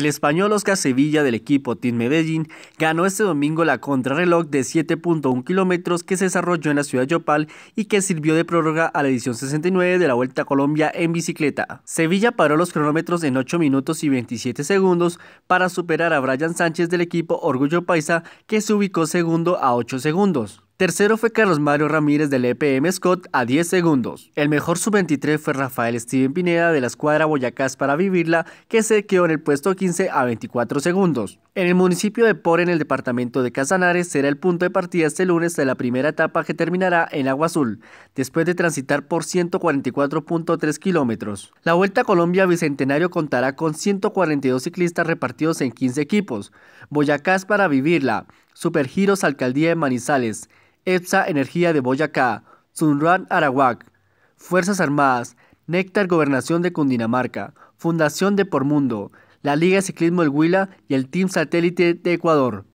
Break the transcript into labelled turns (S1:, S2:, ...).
S1: El español Oscar Sevilla del equipo Team Medellín ganó este domingo la contrarreloj de 7.1 kilómetros que se desarrolló en la ciudad de Yopal y que sirvió de prórroga a la edición 69 de la Vuelta a Colombia en bicicleta. Sevilla paró los cronómetros en 8 minutos y 27 segundos para superar a Brian Sánchez del equipo Orgullo Paisa que se ubicó segundo a 8 segundos. Tercero fue Carlos Mario Ramírez del EPM Scott a 10 segundos. El mejor sub-23 fue Rafael Steven Pineda de la escuadra Boyacás para vivirla, que se quedó en el puesto 15 a 24 segundos. En el municipio de Por, en el departamento de Casanares, será el punto de partida este lunes de la primera etapa que terminará en Agua Azul, después de transitar por 144.3 kilómetros. La Vuelta Colombia Bicentenario contará con 142 ciclistas repartidos en 15 equipos. Boyacás para vivirla, Supergiros Alcaldía de Manizales, EPSA Energía de Boyacá, Sunran Arawak, Fuerzas Armadas, Néctar Gobernación de Cundinamarca, Fundación de Por Mundo, la Liga de Ciclismo del Huila y el Team Satélite de Ecuador.